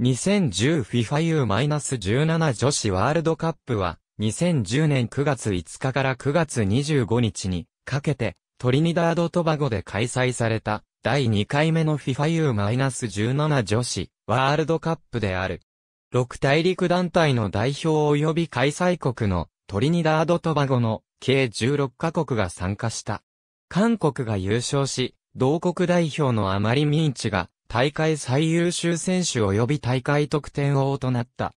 2010FIFA U-17 女子ワールドカップは、2010年9月5日から9月25日にかけて、トリニダード・トバゴで開催された、第2回目の FIFA U-17 女子ワールドカップである。6大陸団体の代表及び開催国のトリニダード・トバゴの計16カ国が参加した。韓国が優勝し、同国代表のアマリ・ミンチが大会最優秀選手及び大会得点王となった。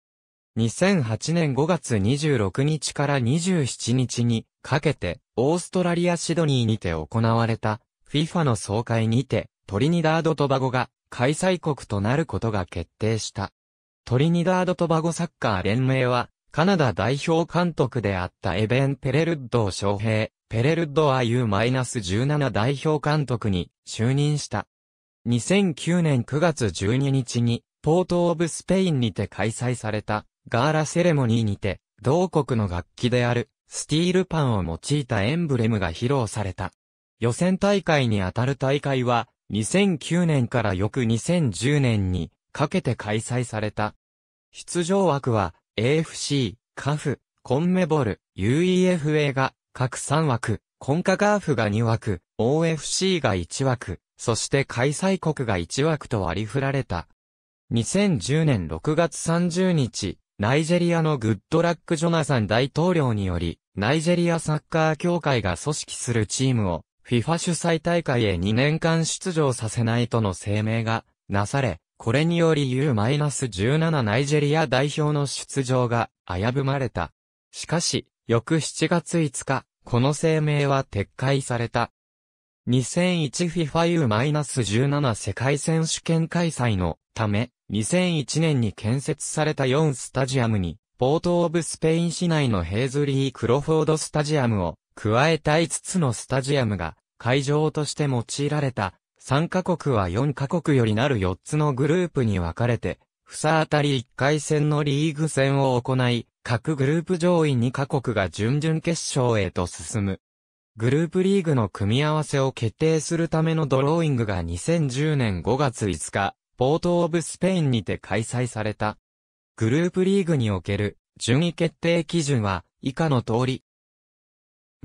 2008年5月26日から27日にかけて、オーストラリアシドニーにて行われた FIFA の総会にて、トリニダード・トバゴが開催国となることが決定した。トリニダード・トバゴサッカー連盟は、カナダ代表監督であったエベン・ペレルッドを招聘、ペレルッドは U-17 代表監督に就任した。2009年9月12日に、ポート・オブ・スペインにて開催された、ガーラセレモニーにて、同国の楽器である、スティールパンを用いたエンブレムが披露された。予選大会にあたる大会は、2009年から翌2010年にかけて開催された。出場枠は AFC、カフ、コンメボル、UEFA が各3枠、コンカガーフが2枠、OFC が1枠、そして開催国が1枠と割り振られた。2010年6月30日、ナイジェリアのグッドラック・ジョナサン大統領により、ナイジェリアサッカー協会が組織するチームを、FIFA 主催大会へ2年間出場させないとの声明がなされ、これにより U-17 ナイジェリア代表の出場が危ぶまれた。しかし、翌7月5日、この声明は撤回された。2001FIFA U-17 世界選手権開催のため、2001年に建設された4スタジアムに、ポートオブスペイン市内のヘイズリー・クロフォードスタジアムを加えた5つのスタジアムが会場として用いられた3カ国は4カ国よりなる4つのグループに分かれて、さあたり1回戦のリーグ戦を行い、各グループ上位2カ国が準々決勝へと進む。グループリーグの組み合わせを決定するためのドローイングが2010年5月5日、ポートオブスペインにて開催された。グループリーグにおける順位決定基準は以下の通り。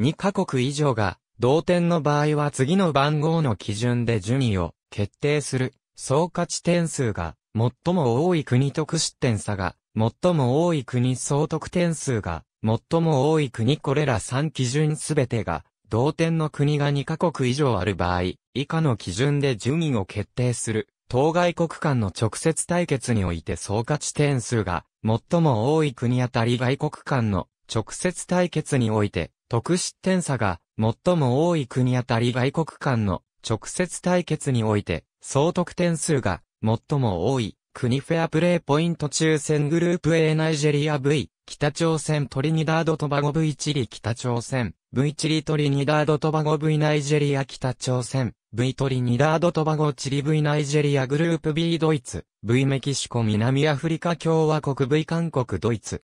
2カ国以上が同点の場合は次の番号の基準で順位を決定する総価値点数が最も多い国得失点差が最も多い国総得点数が最も多い国これら3基準すべてが同点の国が2カ国以上ある場合、以下の基準で順位を決定する、当該国間の直接対決において総価値点数が、最も多い国あたり外国間の直接対決において、得失点差が、最も多い国あたり外国間の直接対決において、総得点数が、最も多い、国フェアプレーポイント抽選グループ A ナイジェリア V、北朝鮮トリニダードトバゴ V チリ北朝鮮 V チリトリニダードトバゴ V ナイジェリア北朝鮮 V トリニダードトバゴチリ V ナイジェリアグループ B ドイツ V メキシコ南アフリカ共和国 V 韓国ドイツ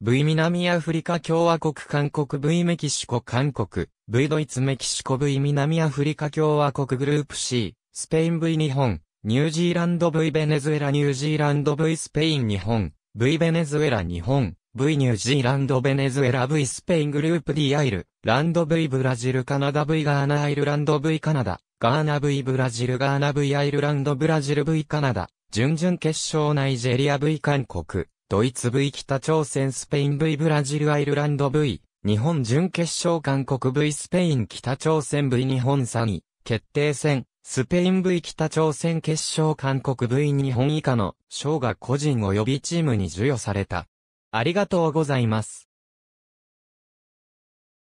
V 南アフリカ共和国韓国 V メキシコ韓国 V ドイツメキシコ V 南アフリカ共和国グループ C スペイン V 日本ニュージーランド V ベネズエラニュージーランド V スペイン日本 V ベネズエラ日本 V ニュージーランドベネズエラ V スペイングループ D アイル、ランド V ブラジルカナダ V ガーナアイルランド V カナダ、ガーナ V ブラジルガーナ V アイルランドブラジル V カナダ、準々決勝ナイジェリア V 韓国、ドイツ V 北朝鮮スペイン V ブラジルアイルランド V、日本準決勝韓国 V スペイン北朝鮮 V 日本3位、決定戦、スペイン V 北朝鮮決勝韓国 V 日本以下の賞が個人及びチームに授与された。ありがとうございます。